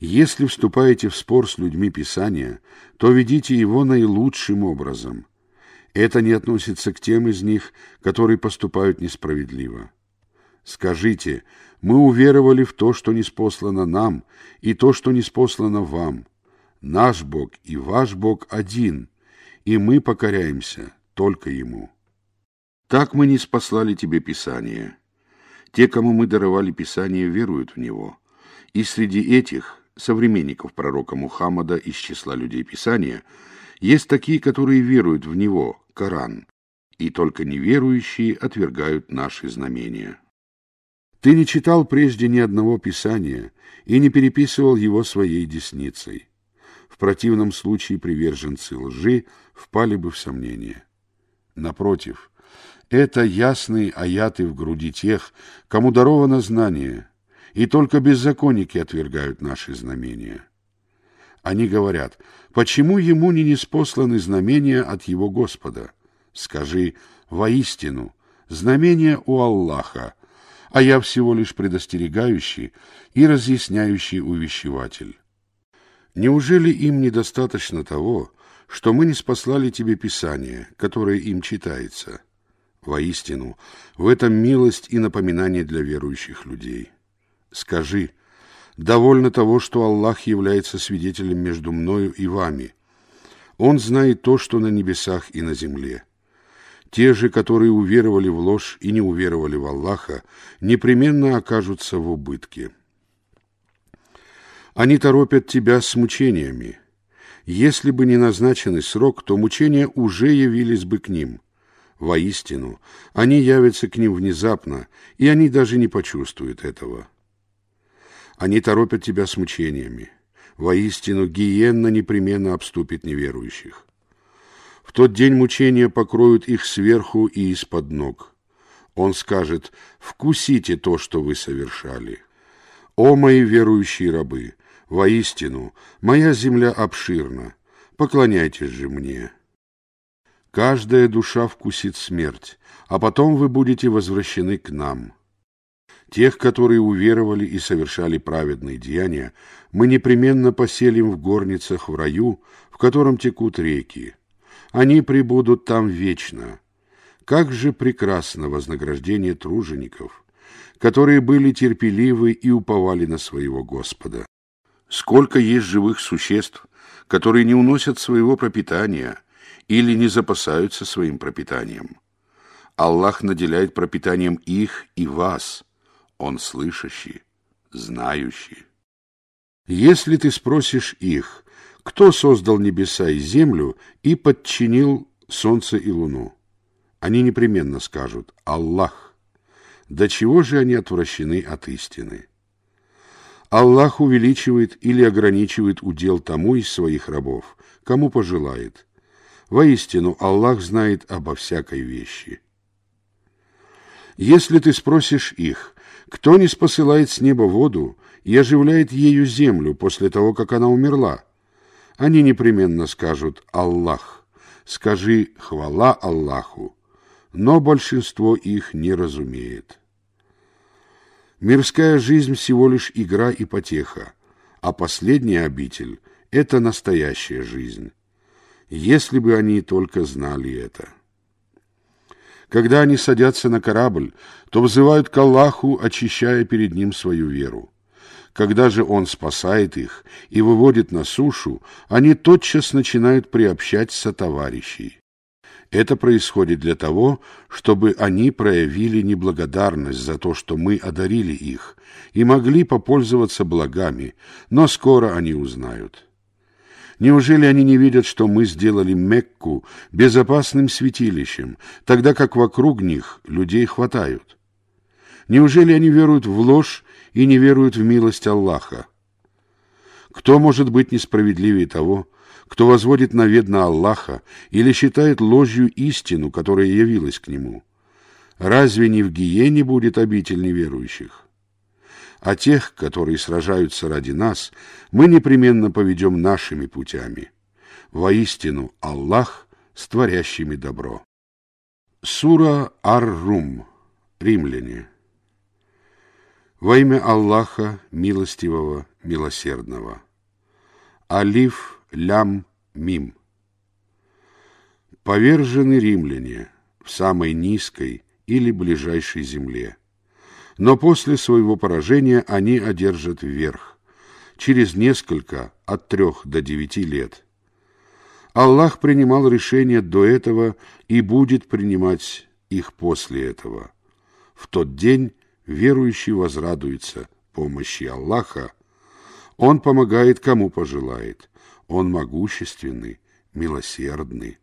Если вступаете в спор с людьми Писания, то ведите его наилучшим образом. Это не относится к тем из них, которые поступают несправедливо. Скажите, мы уверовали в то, что не спослано нам, и то, что не спослано вам. Наш Бог и ваш Бог один, и мы покоряемся только Ему. Так мы не спаслали тебе Писание. Те, кому мы даровали Писание, веруют в него. И среди этих – современников пророка Мухаммада из числа людей Писания, есть такие, которые веруют в него, Коран, и только неверующие отвергают наши знамения. Ты не читал прежде ни одного Писания и не переписывал его своей десницей. В противном случае приверженцы лжи впали бы в сомнение. Напротив, это ясные аяты в груди тех, кому даровано знание – и только беззаконники отвергают наши знамения. Они говорят, почему ему не неспосланы знамения от его Господа? Скажи, воистину, знамения у Аллаха, а я всего лишь предостерегающий и разъясняющий увещеватель. Неужели им недостаточно того, что мы не спаслали тебе Писание, которое им читается? Воистину, в этом милость и напоминание для верующих людей». Скажи, довольно того, что Аллах является свидетелем между мною и вами. Он знает то, что на небесах и на земле. Те же, которые уверовали в ложь и не уверовали в Аллаха, непременно окажутся в убытке. Они торопят тебя с мучениями. Если бы не назначенный срок, то мучения уже явились бы к ним. Воистину, они явятся к ним внезапно, и они даже не почувствуют этого. Они торопят тебя с мучениями. Воистину, гиенна непременно обступит неверующих. В тот день мучения покроют их сверху и из-под ног. Он скажет, вкусите то, что вы совершали. О, мои верующие рабы! Воистину, моя земля обширна, поклоняйтесь же мне. Каждая душа вкусит смерть, а потом вы будете возвращены к нам». Тех, которые уверовали и совершали праведные деяния, мы непременно поселим в горницах в раю, в котором текут реки. Они пребудут там вечно. Как же прекрасно вознаграждение тружеников, которые были терпеливы и уповали на своего Господа. Сколько есть живых существ, которые не уносят своего пропитания или не запасаются своим пропитанием. Аллах наделяет пропитанием их и вас – он слышащий, знающий. Если ты спросишь их, кто создал небеса и землю и подчинил солнце и луну, они непременно скажут «Аллах». До чего же они отвращены от истины? Аллах увеличивает или ограничивает удел тому из своих рабов, кому пожелает. Воистину, Аллах знает обо всякой вещи. Если ты спросишь их, кто не спосылает с неба воду и оживляет ею землю после того, как она умерла? Они непременно скажут «Аллах», скажи «Хвала Аллаху», но большинство их не разумеет. Мирская жизнь всего лишь игра и потеха, а последняя обитель – это настоящая жизнь. Если бы они только знали это. Когда они садятся на корабль, то взывают к Аллаху, очищая перед ним свою веру. Когда же он спасает их и выводит на сушу, они тотчас начинают приобщать сотоварищей. Это происходит для того, чтобы они проявили неблагодарность за то, что мы одарили их, и могли попользоваться благами, но скоро они узнают. Неужели они не видят, что мы сделали Мекку безопасным святилищем, тогда как вокруг них людей хватают? Неужели они веруют в ложь и не веруют в милость Аллаха? Кто может быть несправедливее того, кто возводит навет на Аллаха или считает ложью истину, которая явилась к нему? Разве не в гиене будет обитель неверующих? а тех, которые сражаются ради нас, мы непременно поведем нашими путями. Воистину Аллах с творящими добро. Сура Ар-Рум, римляне. Во имя Аллаха, милостивого, милосердного. Алиф, лям, мим. Повержены римляне в самой низкой или ближайшей земле – но после своего поражения они одержат верх. Через несколько, от трех до девяти лет. Аллах принимал решения до этого и будет принимать их после этого. В тот день верующий возрадуется помощи Аллаха. Он помогает, кому пожелает. Он могущественный, милосердный.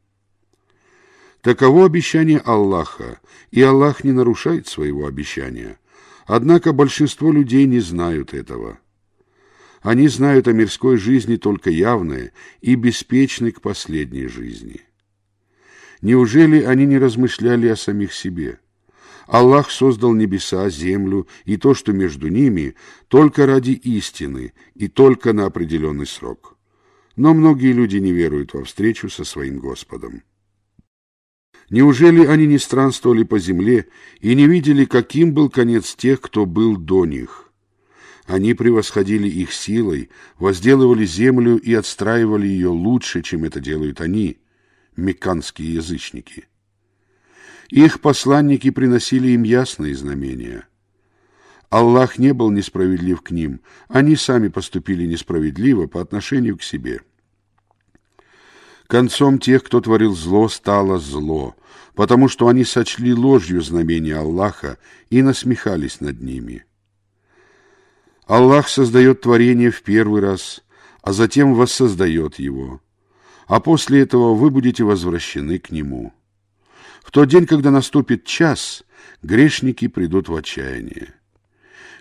Таково обещание Аллаха, и Аллах не нарушает своего обещания. Однако большинство людей не знают этого. Они знают о мирской жизни только явное и беспечны к последней жизни. Неужели они не размышляли о самих себе? Аллах создал небеса, землю и то, что между ними, только ради истины и только на определенный срок. Но многие люди не веруют во встречу со своим Господом. Неужели они не странствовали по земле и не видели, каким был конец тех, кто был до них? Они превосходили их силой, возделывали землю и отстраивали ее лучше, чем это делают они, мекканские язычники. Их посланники приносили им ясные знамения. Аллах не был несправедлив к ним, они сами поступили несправедливо по отношению к себе. Концом тех, кто творил зло, стало зло, потому что они сочли ложью знамения Аллаха и насмехались над ними. Аллах создает творение в первый раз, а затем воссоздает его, а после этого вы будете возвращены к нему. В тот день, когда наступит час, грешники придут в отчаяние.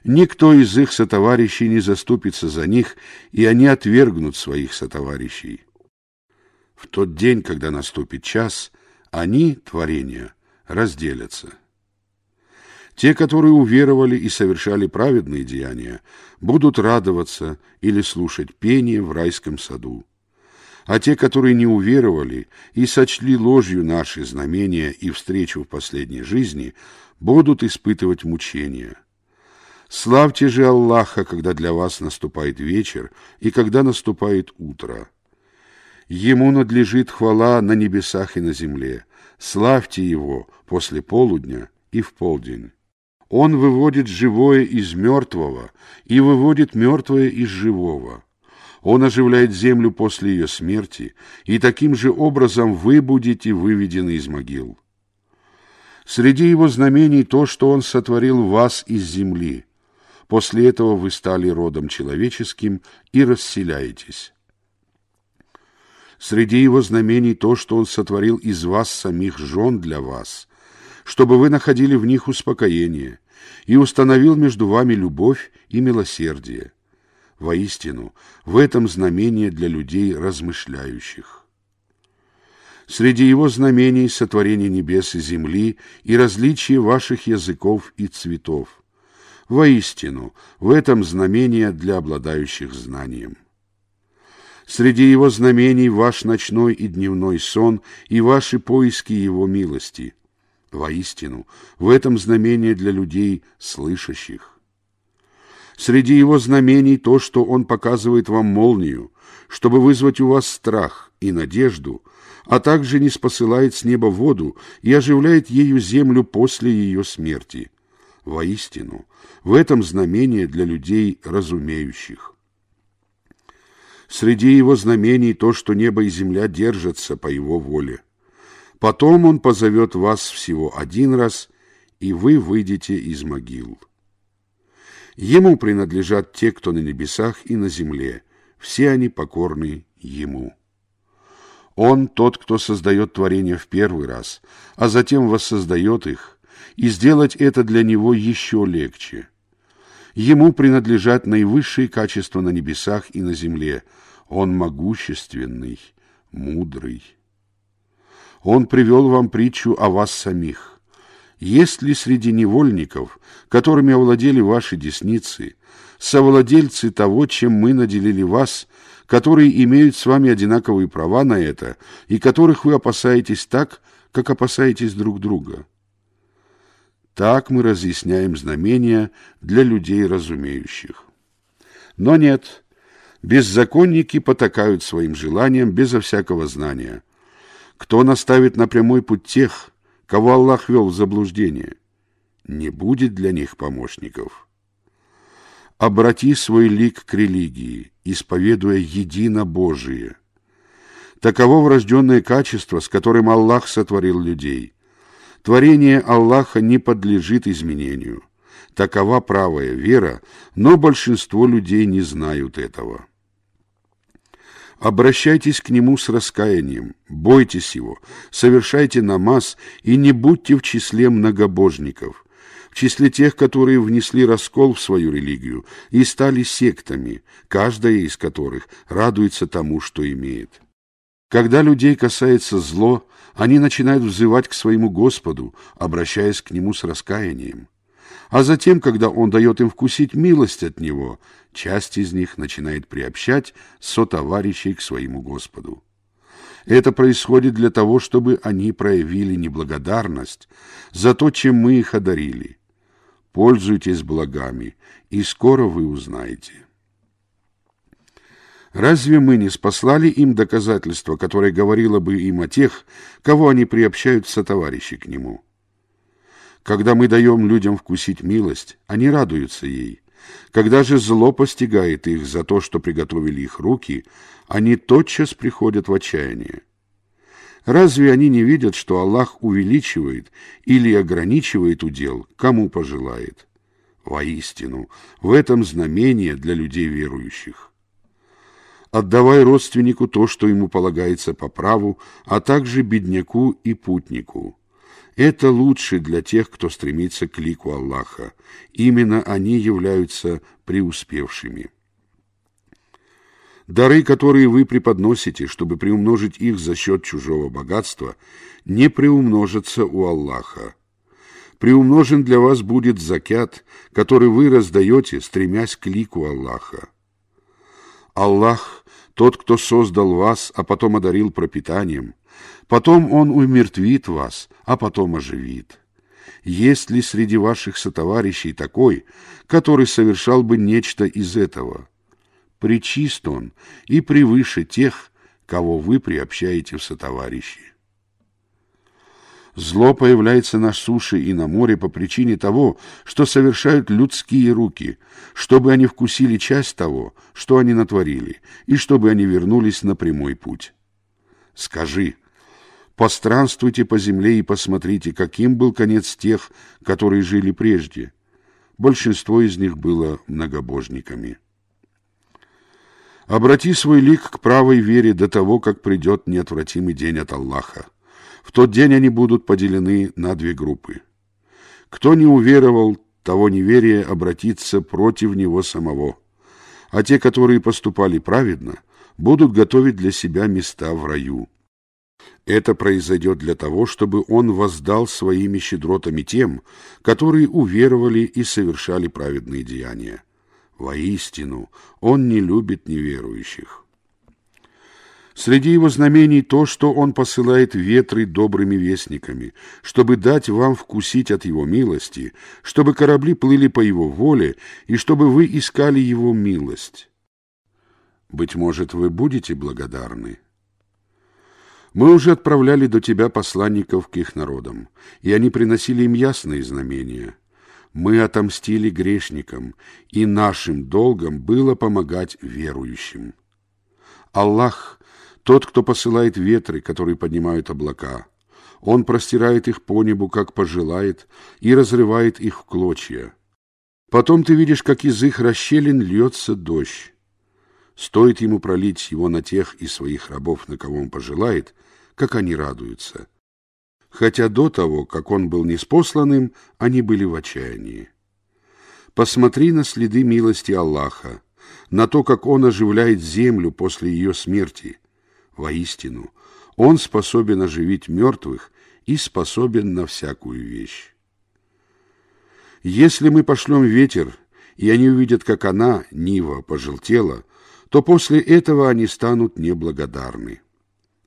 Никто из их сотоварищей не заступится за них, и они отвергнут своих сотоварищей. В тот день, когда наступит час, они, творения, разделятся. Те, которые уверовали и совершали праведные деяния, будут радоваться или слушать пение в райском саду. А те, которые не уверовали и сочли ложью наши знамения и встречу в последней жизни, будут испытывать мучения. Славьте же Аллаха, когда для вас наступает вечер и когда наступает утро. Ему надлежит хвала на небесах и на земле. Славьте Его после полудня и в полдень. Он выводит живое из мертвого и выводит мертвое из живого. Он оживляет землю после ее смерти, и таким же образом вы будете выведены из могил. Среди его знамений то, что он сотворил вас из земли. После этого вы стали родом человеческим и расселяетесь. Среди его знамений то, что он сотворил из вас самих жен для вас, чтобы вы находили в них успокоение, и установил между вами любовь и милосердие. Воистину, в этом знамение для людей размышляющих. Среди его знамений сотворение небес и земли и различие ваших языков и цветов. Воистину, в этом знамение для обладающих знанием. Среди его знамений ваш ночной и дневной сон и ваши поиски его милости. Воистину, в этом знамение для людей, слышащих. Среди его знамений то, что он показывает вам молнию, чтобы вызвать у вас страх и надежду, а также не спосылает с неба воду и оживляет ею землю после ее смерти. Воистину, в этом знамение для людей разумеющих. Среди его знамений то, что небо и земля держатся по его воле. Потом он позовет вас всего один раз, и вы выйдете из могил. Ему принадлежат те, кто на небесах и на земле, все они покорны Ему. Он тот, кто создает творения в первый раз, а затем воссоздает их, и сделать это для Него еще легче – Ему принадлежат наивысшие качества на небесах и на земле. Он могущественный, мудрый. Он привел вам притчу о вас самих. Есть ли среди невольников, которыми овладели ваши десницы, совладельцы того, чем мы наделили вас, которые имеют с вами одинаковые права на это и которых вы опасаетесь так, как опасаетесь друг друга?» Так мы разъясняем знамения для людей разумеющих. Но нет, беззаконники потакают своим желаниям безо всякого знания. Кто наставит на прямой путь тех, кого Аллах вел в заблуждение? Не будет для них помощников. Обрати свой лик к религии, исповедуя Божие, Таково врожденное качество, с которым Аллах сотворил людей – Творение Аллаха не подлежит изменению. Такова правая вера, но большинство людей не знают этого. Обращайтесь к Нему с раскаянием, бойтесь Его, совершайте намаз и не будьте в числе многобожников, в числе тех, которые внесли раскол в свою религию и стали сектами, каждая из которых радуется тому, что имеет. Когда людей касается зло, они начинают взывать к своему Господу, обращаясь к Нему с раскаянием. А затем, когда Он дает им вкусить милость от Него, часть из них начинает приобщать сотоварищей к своему Господу. Это происходит для того, чтобы они проявили неблагодарность за то, чем мы их одарили. Пользуйтесь благами, и скоро вы узнаете. Разве мы не спаслали им доказательство, которое говорило бы им о тех, кого они приобщают сотоварищи к нему? Когда мы даем людям вкусить милость, они радуются ей. Когда же зло постигает их за то, что приготовили их руки, они тотчас приходят в отчаяние. Разве они не видят, что Аллах увеличивает или ограничивает удел, кому пожелает? Воистину, в этом знамение для людей верующих. Отдавай родственнику то, что ему полагается по праву, а также бедняку и путнику. Это лучше для тех, кто стремится к лику Аллаха. Именно они являются преуспевшими. Дары, которые вы преподносите, чтобы приумножить их за счет чужого богатства, не приумножатся у Аллаха. Приумножен для вас будет закят, который вы раздаете, стремясь к лику Аллаха. Аллах тот, кто создал вас, а потом одарил пропитанием, потом он умертвит вас, а потом оживит. Есть ли среди ваших сотоварищей такой, который совершал бы нечто из этого? Причист он и превыше тех, кого вы приобщаете в сотоварищи. Зло появляется на суше и на море по причине того, что совершают людские руки, чтобы они вкусили часть того, что они натворили, и чтобы они вернулись на прямой путь. Скажи, постранствуйте по земле и посмотрите, каким был конец тех, которые жили прежде. Большинство из них было многобожниками. Обрати свой лик к правой вере до того, как придет неотвратимый день от Аллаха. В тот день они будут поделены на две группы. Кто не уверовал, того неверие обратится против него самого. А те, которые поступали праведно, будут готовить для себя места в раю. Это произойдет для того, чтобы он воздал своими щедротами тем, которые уверовали и совершали праведные деяния. Воистину, он не любит неверующих. Среди его знамений то, что он посылает ветры добрыми вестниками, чтобы дать вам вкусить от его милости, чтобы корабли плыли по его воле и чтобы вы искали его милость. Быть может, вы будете благодарны. Мы уже отправляли до тебя посланников к их народам, и они приносили им ясные знамения. Мы отомстили грешникам, и нашим долгом было помогать верующим. Аллах — тот, кто посылает ветры, которые поднимают облака. Он простирает их по небу, как пожелает, и разрывает их в клочья. Потом ты видишь, как из их расщелин льется дождь. Стоит ему пролить его на тех и своих рабов, на кого он пожелает, как они радуются. Хотя до того, как он был неспосланным, они были в отчаянии. Посмотри на следы милости Аллаха, на то, как он оживляет землю после ее смерти — Воистину, он способен оживить мертвых и способен на всякую вещь. Если мы пошлем ветер, и они увидят, как она, Нива, пожелтела, то после этого они станут неблагодарны.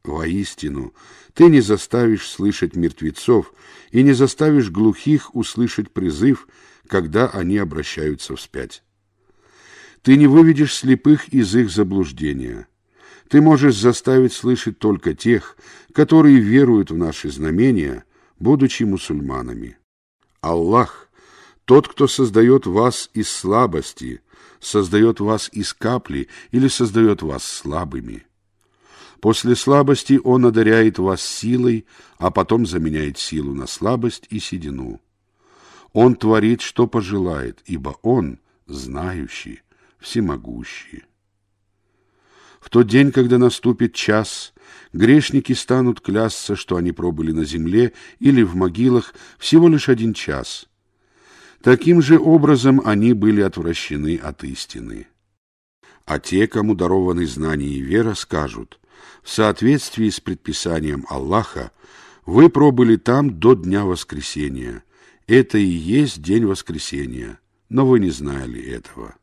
Воистину, ты не заставишь слышать мертвецов и не заставишь глухих услышать призыв, когда они обращаются вспять. Ты не выведешь слепых из их заблуждения. Ты можешь заставить слышать только тех, которые веруют в наши знамения, будучи мусульманами. Аллах, тот, кто создает вас из слабости, создает вас из капли или создает вас слабыми. После слабости Он одаряет вас силой, а потом заменяет силу на слабость и седину. Он творит, что пожелает, ибо Он – знающий, всемогущий. В тот день, когда наступит час, грешники станут клясться, что они пробыли на земле или в могилах всего лишь один час. Таким же образом они были отвращены от истины. А те, кому дарованы знания и вера, скажут, в соответствии с предписанием Аллаха, вы пробыли там до дня воскресения. Это и есть день воскресения, но вы не знали этого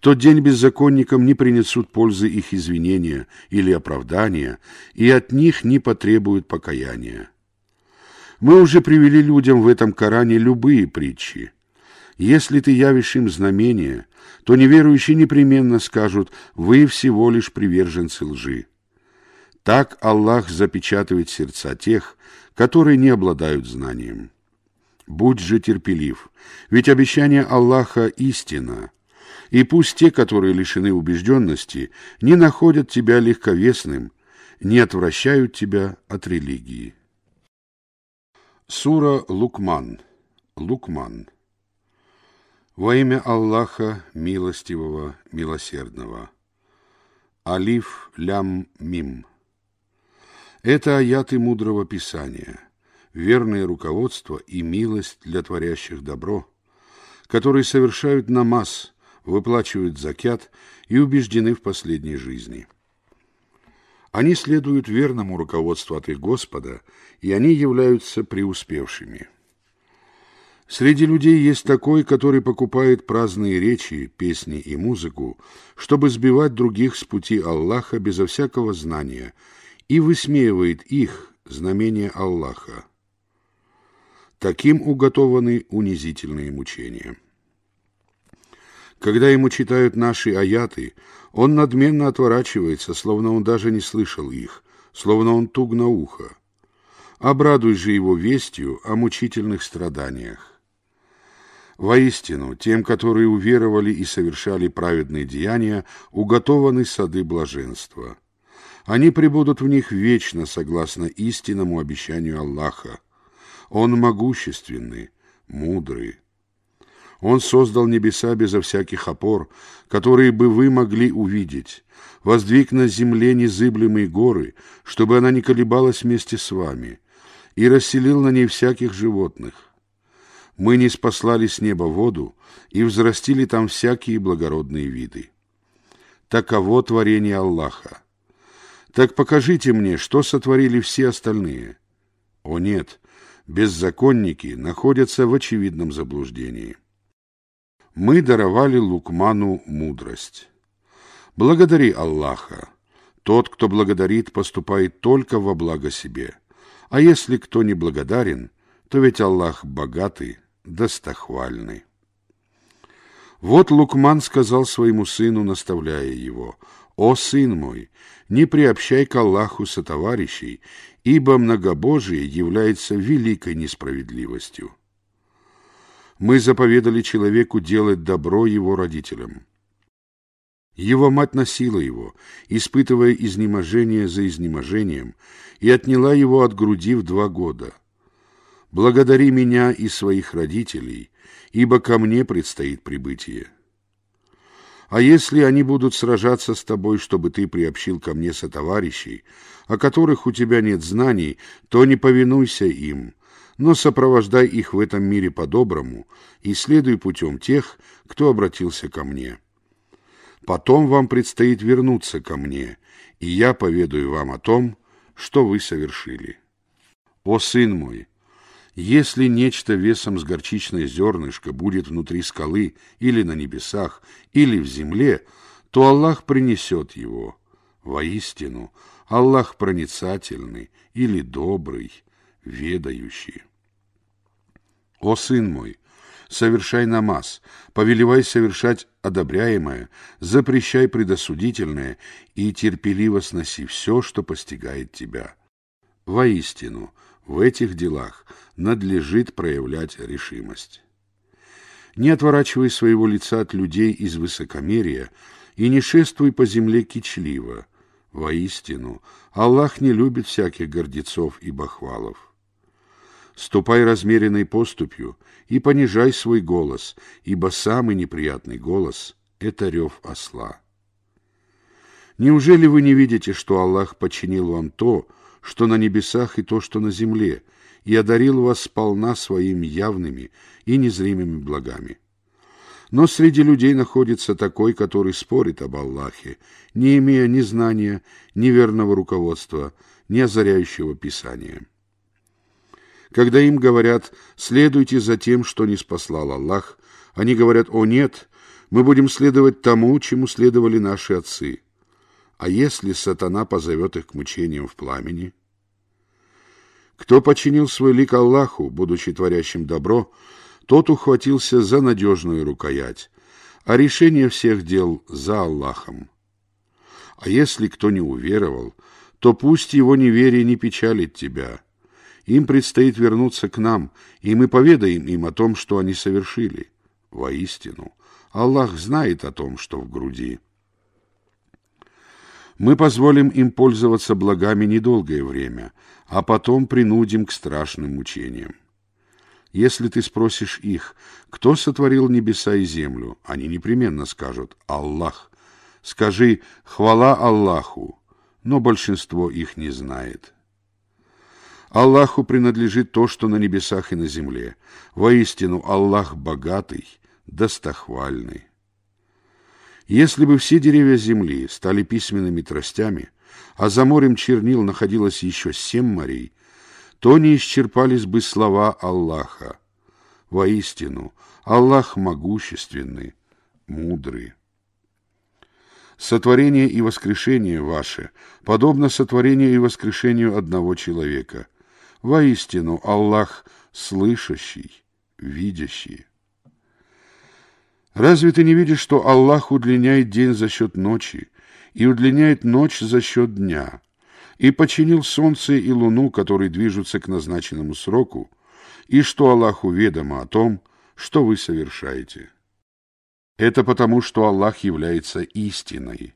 тот день беззаконникам не принесут пользы их извинения или оправдания, и от них не потребуют покаяния. Мы уже привели людям в этом Коране любые притчи. Если ты явишь им знамение, то неверующие непременно скажут «Вы всего лишь приверженцы лжи». Так Аллах запечатывает сердца тех, которые не обладают знанием. Будь же терпелив, ведь обещание Аллаха – истина – и пусть те, которые лишены убежденности, не находят тебя легковесным, не отвращают тебя от религии. Сура Лукман. Лукман. Во имя Аллаха, милостивого, милосердного. Алиф Лям Мим. Это аяты мудрого Писания, верное руководство и милость для творящих добро, которые совершают намаз, выплачивают закят и убеждены в последней жизни. Они следуют верному руководству от их Господа, и они являются преуспевшими. Среди людей есть такой, который покупает праздные речи, песни и музыку, чтобы сбивать других с пути Аллаха безо всякого знания, и высмеивает их знамение Аллаха. Таким уготованы унизительные мучения. Когда ему читают наши аяты, он надменно отворачивается, словно он даже не слышал их, словно он туг на ухо. Обрадуй же его вестью о мучительных страданиях. Воистину, тем, которые уверовали и совершали праведные деяния, уготованы сады блаженства. Они пребудут в них вечно, согласно истинному обещанию Аллаха. Он могущественный, мудрый. Он создал небеса безо всяких опор, которые бы вы могли увидеть. Воздвиг на земле незыблемые горы, чтобы она не колебалась вместе с вами, и расселил на ней всяких животных. Мы не спаслали с неба воду и взрастили там всякие благородные виды. Таково творение Аллаха. Так покажите мне, что сотворили все остальные. О нет, беззаконники находятся в очевидном заблуждении мы даровали Лукману мудрость. Благодари Аллаха. Тот, кто благодарит, поступает только во благо себе. А если кто не благодарен, то ведь Аллах богатый, достохвальный. Вот Лукман сказал своему сыну, наставляя его, «О, сын мой, не приобщай к Аллаху сотоварищей, ибо многобожие является великой несправедливостью» мы заповедали человеку делать добро его родителям. Его мать носила его, испытывая изнеможение за изнеможением, и отняла его от груди в два года. «Благодари меня и своих родителей, ибо ко мне предстоит прибытие. А если они будут сражаться с тобой, чтобы ты приобщил ко мне сотоварищей, о которых у тебя нет знаний, то не повинуйся им» но сопровождай их в этом мире по-доброму и следуй путем тех, кто обратился ко мне. Потом вам предстоит вернуться ко мне, и я поведаю вам о том, что вы совершили. О, сын мой, если нечто весом с горчичное зернышко будет внутри скалы или на небесах, или в земле, то Аллах принесет его. Воистину, Аллах проницательный или добрый, ведающий. «О сын мой, совершай намаз, повелевай совершать одобряемое, запрещай предосудительное и терпеливо сноси все, что постигает тебя. Воистину, в этих делах надлежит проявлять решимость. Не отворачивай своего лица от людей из высокомерия и не шествуй по земле кичливо. Воистину, Аллах не любит всяких гордецов и бахвалов ступай размеренной поступью и понижай свой голос, ибо самый неприятный голос — это рев осла. Неужели вы не видите, что Аллах починил вам то, что на небесах и то, что на земле, и одарил вас сполна своими явными и незримыми благами? Но среди людей находится такой, который спорит об Аллахе, не имея ни знания, ни верного руководства, ни озаряющего Писания. Когда им говорят «следуйте за тем, что не спаслал Аллах», они говорят «о нет, мы будем следовать тому, чему следовали наши отцы». А если сатана позовет их к мучениям в пламени? Кто починил свой лик Аллаху, будучи творящим добро, тот ухватился за надежную рукоять, а решение всех дел за Аллахом. А если кто не уверовал, то пусть его неверие не печалит тебя – им предстоит вернуться к нам, и мы поведаем им о том, что они совершили. Воистину, Аллах знает о том, что в груди. Мы позволим им пользоваться благами недолгое время, а потом принудим к страшным мучениям. Если ты спросишь их, кто сотворил небеса и землю, они непременно скажут «Аллах». Скажи «Хвала Аллаху», но большинство их не знает. Аллаху принадлежит то, что на небесах и на земле. Воистину, Аллах богатый, достохвальный. Если бы все деревья земли стали письменными тростями, а за морем чернил находилось еще семь морей, то не исчерпались бы слова Аллаха. Воистину, Аллах могущественный, мудрый. Сотворение и воскрешение ваше подобно сотворению и воскрешению одного человека – Воистину, Аллах слышащий, видящий. Разве ты не видишь, что Аллах удлиняет день за счет ночи и удлиняет ночь за счет дня, и починил солнце и луну, которые движутся к назначенному сроку, и что Аллаху ведомо о том, что вы совершаете? Это потому, что Аллах является истиной,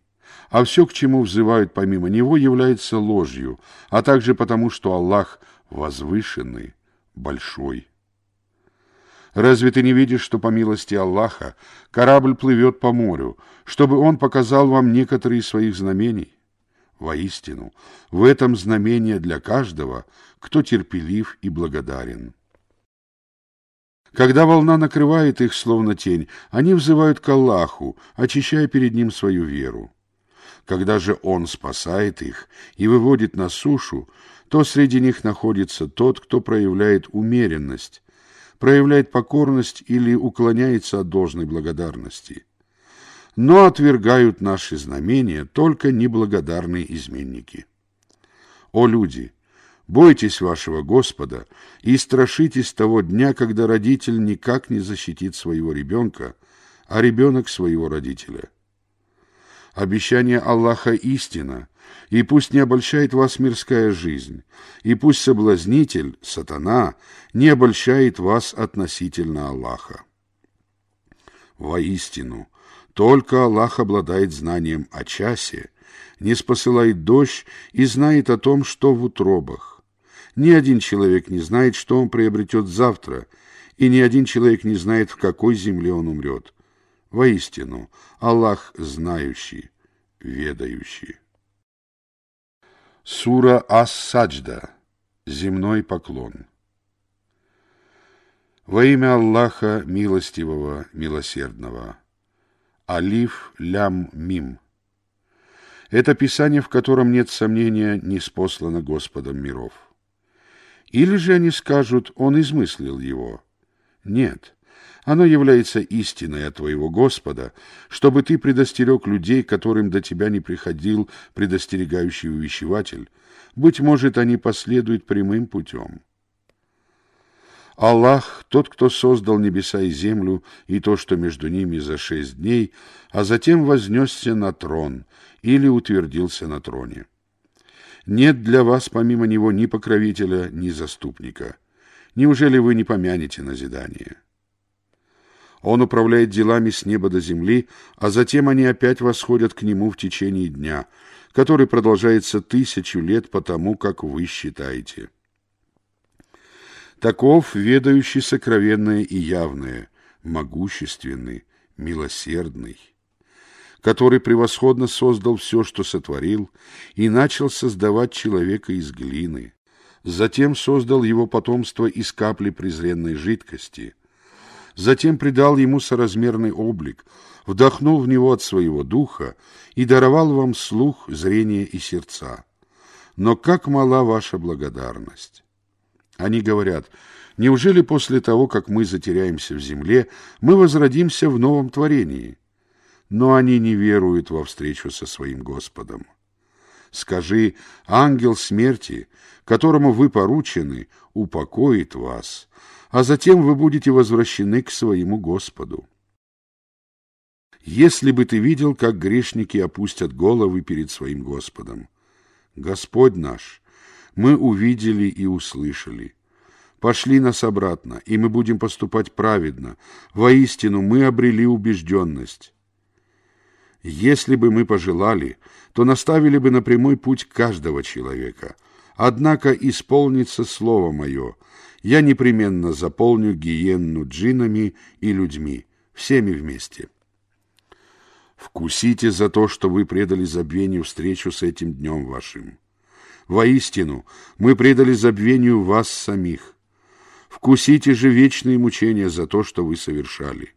а все, к чему взывают помимо Него, является ложью, а также потому, что Аллах – возвышенный, большой. Разве ты не видишь, что по милости Аллаха корабль плывет по морю, чтобы он показал вам некоторые из своих знамений? Воистину, в этом знамение для каждого, кто терпелив и благодарен. Когда волна накрывает их, словно тень, они взывают к Аллаху, очищая перед ним свою веру. Когда же Он спасает их и выводит на сушу, то среди них находится тот, кто проявляет умеренность, проявляет покорность или уклоняется от должной благодарности. Но отвергают наши знамения только неблагодарные изменники. О люди! Бойтесь вашего Господа и страшитесь того дня, когда родитель никак не защитит своего ребенка, а ребенок своего родителя. Обещание Аллаха истина – и пусть не обольщает вас мирская жизнь, и пусть соблазнитель, сатана, не обольщает вас относительно Аллаха. Воистину, только Аллах обладает знанием о часе, не спосылает дождь и знает о том, что в утробах. Ни один человек не знает, что он приобретет завтра, и ни один человек не знает, в какой земле он умрет. Воистину, Аллах знающий, ведающий. Сура Ас-Саджда. Земной поклон. Во имя Аллаха Милостивого, Милосердного. Алиф Лям Мим. Это писание, в котором нет сомнения, не спослано Господом миров. Или же они скажут, он измыслил его. Нет, оно является истиной от твоего Господа, чтобы ты предостерег людей, которым до тебя не приходил предостерегающий увещеватель. Быть может, они последуют прямым путем. Аллах, тот, кто создал небеса и землю, и то, что между ними за шесть дней, а затем вознесся на трон или утвердился на троне. Нет для вас помимо него ни покровителя, ни заступника. Неужели вы не помянете назидание?» Он управляет делами с неба до земли, а затем они опять восходят к нему в течение дня, который продолжается тысячу лет потому, как вы считаете. Таков ведающий сокровенное и явное, могущественный, милосердный, который превосходно создал все, что сотворил, и начал создавать человека из глины, затем создал его потомство из капли презренной жидкости – затем придал ему соразмерный облик, вдохнул в него от своего духа и даровал вам слух, зрение и сердца. Но как мала ваша благодарность! Они говорят, неужели после того, как мы затеряемся в земле, мы возродимся в новом творении? Но они не веруют во встречу со своим Господом. Скажи, ангел смерти, которому вы поручены, упокоит вас – а затем вы будете возвращены к своему Господу. Если бы ты видел, как грешники опустят головы перед своим Господом. Господь наш, мы увидели и услышали. Пошли нас обратно, и мы будем поступать праведно. Воистину мы обрели убежденность. Если бы мы пожелали, то наставили бы на прямой путь каждого человека. Однако исполнится слово мое — я непременно заполню гиенну джинами и людьми, всеми вместе. Вкусите за то, что вы предали забвению встречу с этим днем вашим. Воистину, мы предали забвению вас самих. Вкусите же вечные мучения за то, что вы совершали.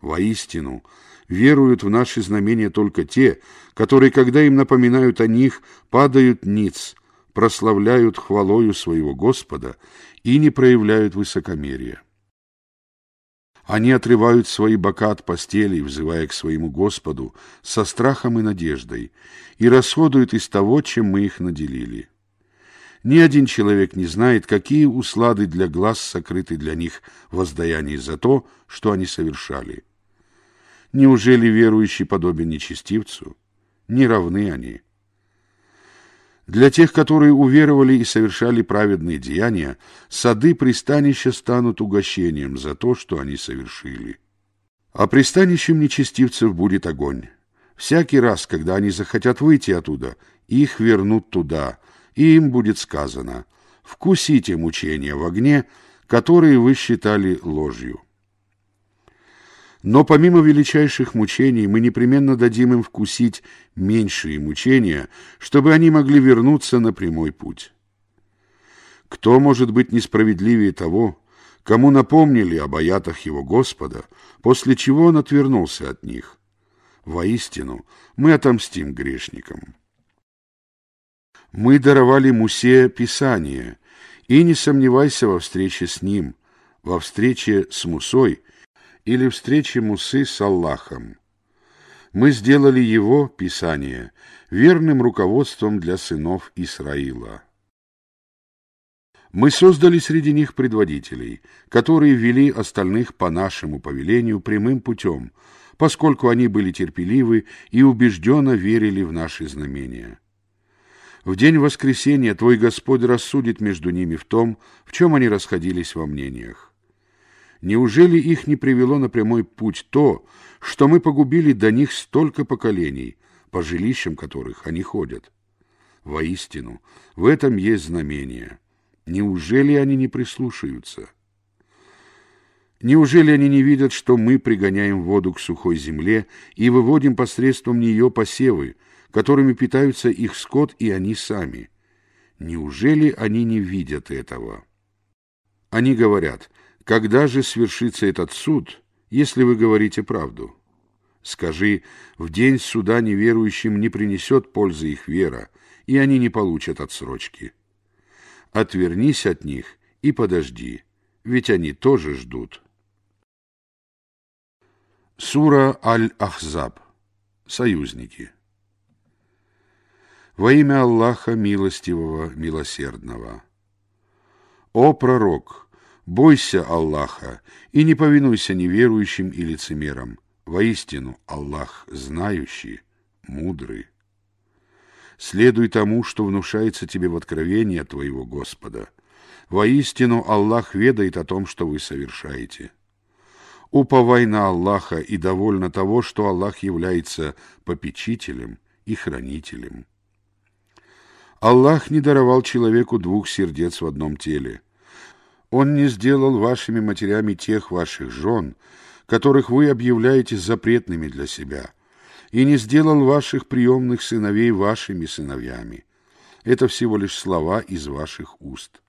Воистину, веруют в наши знамения только те, которые, когда им напоминают о них, падают ниц, прославляют хвалою своего Господа и не проявляют высокомерия. Они отрывают свои бока от постели, взывая к своему Господу, со страхом и надеждой, и расходуют из того, чем мы их наделили. Ни один человек не знает, какие услады для глаз сокрыты для них воздаяние за то, что они совершали. Неужели верующий подобен нечестивцу? Не равны они. Для тех, которые уверовали и совершали праведные деяния, сады пристанища станут угощением за то, что они совершили. А пристанищем нечестивцев будет огонь. Всякий раз, когда они захотят выйти оттуда, их вернут туда, и им будет сказано «Вкусите мучения в огне, которые вы считали ложью». Но помимо величайших мучений мы непременно дадим им вкусить меньшие мучения, чтобы они могли вернуться на прямой путь. Кто может быть несправедливее того, кому напомнили о боятах его Господа, после чего он отвернулся от них? Воистину, мы отомстим грешникам. Мы даровали Мусе Писание, и не сомневайся во встрече с ним, во встрече с Мусой – или встречи Мусы с Аллахом. Мы сделали его, Писание, верным руководством для сынов Исраила. Мы создали среди них предводителей, которые вели остальных по нашему повелению прямым путем, поскольку они были терпеливы и убежденно верили в наши знамения. В день воскресения Твой Господь рассудит между ними в том, в чем они расходились во мнениях. Неужели их не привело на прямой путь то, что мы погубили до них столько поколений, по жилищам которых они ходят? Воистину, в этом есть знамение. Неужели они не прислушаются? Неужели они не видят, что мы пригоняем воду к сухой земле и выводим посредством нее посевы, которыми питаются их скот и они сами? Неужели они не видят этого? Они говорят – когда же свершится этот суд, если вы говорите правду? Скажи, в день суда неверующим не принесет пользы их вера, и они не получат отсрочки. Отвернись от них и подожди, ведь они тоже ждут. Сура Аль-Ахзаб. Союзники. Во имя Аллаха Милостивого, Милосердного. О пророк! «Бойся Аллаха и не повинуйся неверующим и лицемерам. Воистину, Аллах знающий, мудрый. Следуй тому, что внушается тебе в откровение твоего Господа. Воистину, Аллах ведает о том, что вы совершаете. Уповай на Аллаха и довольна того, что Аллах является попечителем и хранителем». Аллах не даровал человеку двух сердец в одном теле – он не сделал вашими матерями тех ваших жен, которых вы объявляете запретными для себя, и не сделал ваших приемных сыновей вашими сыновьями. Это всего лишь слова из ваших уст.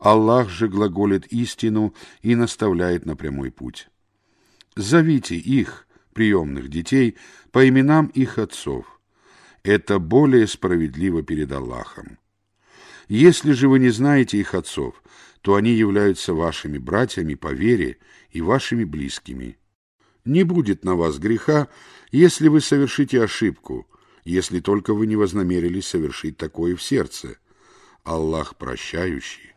Аллах же глаголит истину и наставляет на прямой путь. Зовите их, приемных детей, по именам их отцов. Это более справедливо перед Аллахом. Если же вы не знаете их отцов, то они являются вашими братьями по вере и вашими близкими. Не будет на вас греха, если вы совершите ошибку, если только вы не вознамерились совершить такое в сердце. Аллах прощающий,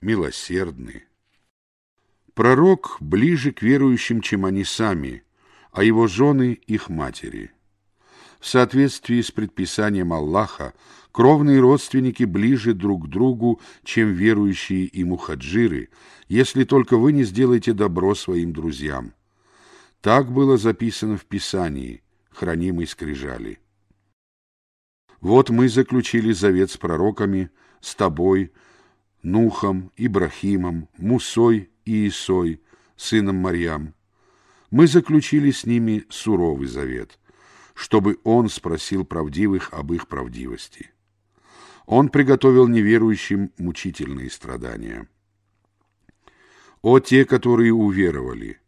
милосердный. Пророк ближе к верующим, чем они сами, а его жены — их матери. В соответствии с предписанием Аллаха, Кровные родственники ближе друг к другу, чем верующие и мухаджиры, если только вы не сделаете добро своим друзьям. Так было записано в Писании, хранимой скрижали. Вот мы заключили завет с пророками, с тобой, Нухом, Ибрахимом, Мусой и Исой, сыном Марьям. Мы заключили с ними суровый завет, чтобы он спросил правдивых об их правдивости он приготовил неверующим мучительные страдания. «О те, которые уверовали!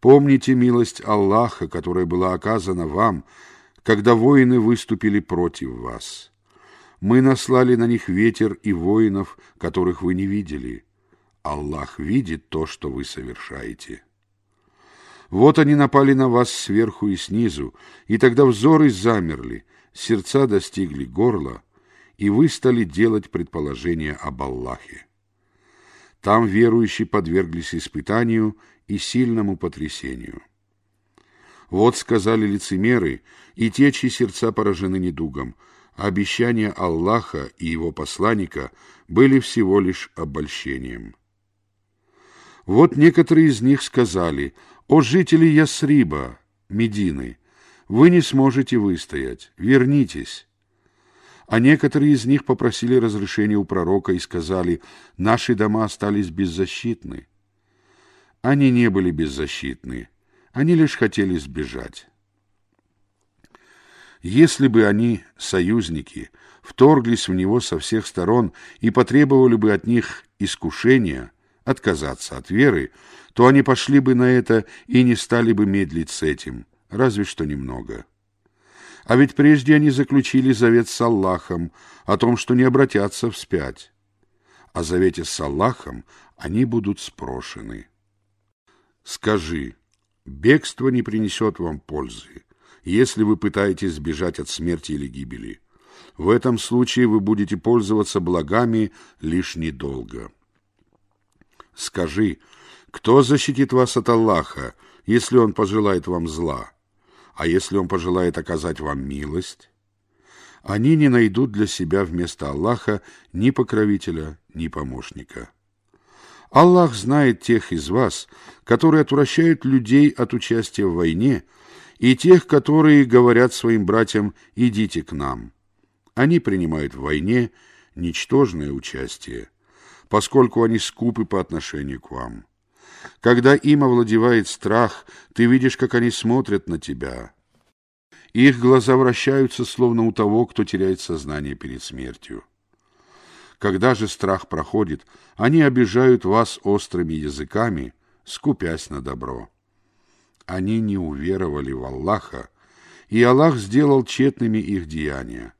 Помните милость Аллаха, которая была оказана вам, когда воины выступили против вас. Мы наслали на них ветер и воинов, которых вы не видели. Аллах видит то, что вы совершаете». Вот они напали на вас сверху и снизу, и тогда взоры замерли, сердца достигли горла, и вы стали делать предположения об Аллахе. Там верующие подверглись испытанию и сильному потрясению. Вот сказали лицемеры, и те, чьи сердца поражены недугом, обещания Аллаха и его посланника были всего лишь обольщением. Вот некоторые из них сказали, «О жители Ясриба, Медины, вы не сможете выстоять, вернитесь» а некоторые из них попросили разрешения у пророка и сказали, «Наши дома остались беззащитны». Они не были беззащитны, они лишь хотели сбежать. Если бы они, союзники, вторглись в него со всех сторон и потребовали бы от них искушения, отказаться от веры, то они пошли бы на это и не стали бы медлить с этим, разве что немного. А ведь прежде они заключили завет с Аллахом о том, что не обратятся вспять. О завете с Аллахом они будут спрошены. Скажи, бегство не принесет вам пользы, если вы пытаетесь сбежать от смерти или гибели. В этом случае вы будете пользоваться благами лишь недолго. Скажи, кто защитит вас от Аллаха, если он пожелает вам зла? А если он пожелает оказать вам милость? Они не найдут для себя вместо Аллаха ни покровителя, ни помощника. Аллах знает тех из вас, которые отвращают людей от участия в войне, и тех, которые говорят своим братьям «идите к нам». Они принимают в войне ничтожное участие, поскольку они скупы по отношению к вам. Когда им овладевает страх, ты видишь, как они смотрят на тебя. Их глаза вращаются, словно у того, кто теряет сознание перед смертью. Когда же страх проходит, они обижают вас острыми языками, скупясь на добро. Они не уверовали в Аллаха, и Аллах сделал тщетными их деяния.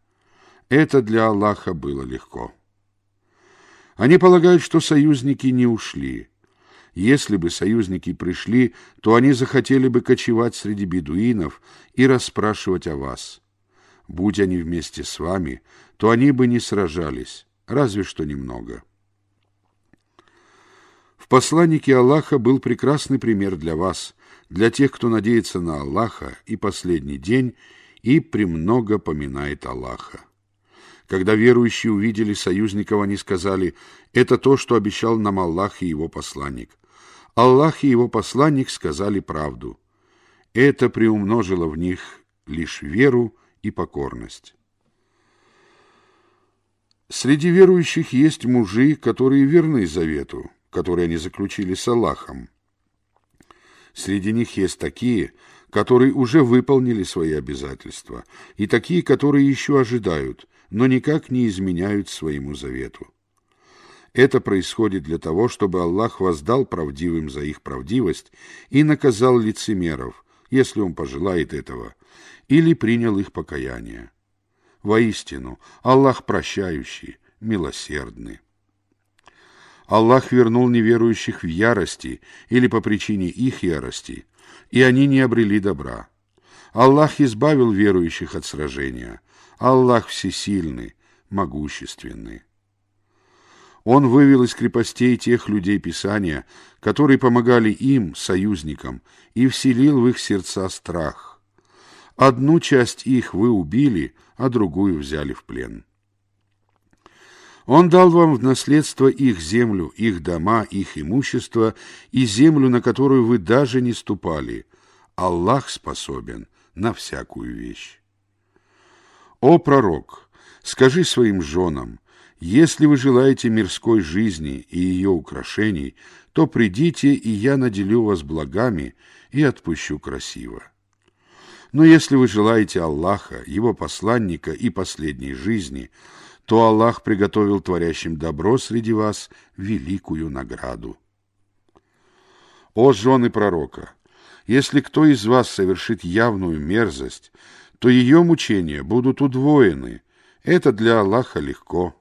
Это для Аллаха было легко. Они полагают, что союзники не ушли – если бы союзники пришли, то они захотели бы кочевать среди бедуинов и расспрашивать о вас. Будь они вместе с вами, то они бы не сражались, разве что немного. В посланнике Аллаха был прекрасный пример для вас, для тех, кто надеется на Аллаха и последний день, и премного поминает Аллаха. Когда верующие увидели союзников, они сказали, «Это то, что обещал нам Аллах и его посланник. Аллах и его посланник сказали правду. Это приумножило в них лишь веру и покорность. Среди верующих есть мужи, которые верны завету, который они заключили с Аллахом. Среди них есть такие, которые уже выполнили свои обязательства, и такие, которые еще ожидают, но никак не изменяют своему завету. Это происходит для того, чтобы Аллах воздал правдивым за их правдивость и наказал лицемеров, если он пожелает этого, или принял их покаяние. Воистину, Аллах прощающий, милосердный. Аллах вернул неверующих в ярости или по причине их ярости, и они не обрели добра. Аллах избавил верующих от сражения. Аллах всесильный, могущественный. Он вывел из крепостей тех людей Писания, которые помогали им, союзникам, и вселил в их сердца страх. Одну часть их вы убили, а другую взяли в плен. Он дал вам в наследство их землю, их дома, их имущество и землю, на которую вы даже не ступали. Аллах способен на всякую вещь. О, пророк, скажи своим женам, если вы желаете мирской жизни и ее украшений, то придите, и я наделю вас благами и отпущу красиво. Но если вы желаете Аллаха, Его посланника и последней жизни, то Аллах приготовил творящим добро среди вас великую награду. О жены пророка! Если кто из вас совершит явную мерзость, то ее мучения будут удвоены. Это для Аллаха легко.